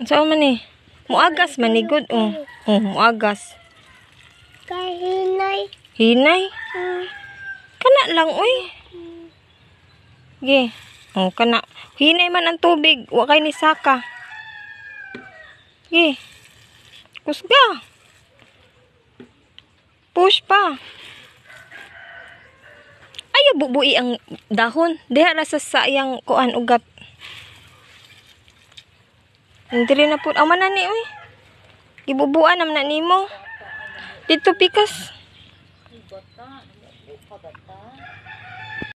Saan man eh? Muagas manigod oh. Oh, muagas. Kay hinay. Hinay? Hmm. Kana lang oy. Ge. Oh, kana. Hinay man ang tubig, Wakay ni saka. Ge. Kusga. Push pa. Ayo bubui ang dahon. Diha ra sa sayang kuan ugat. Diri na po. Aman na ni, uy. Gibubuan naman na nimo. Dito pikas.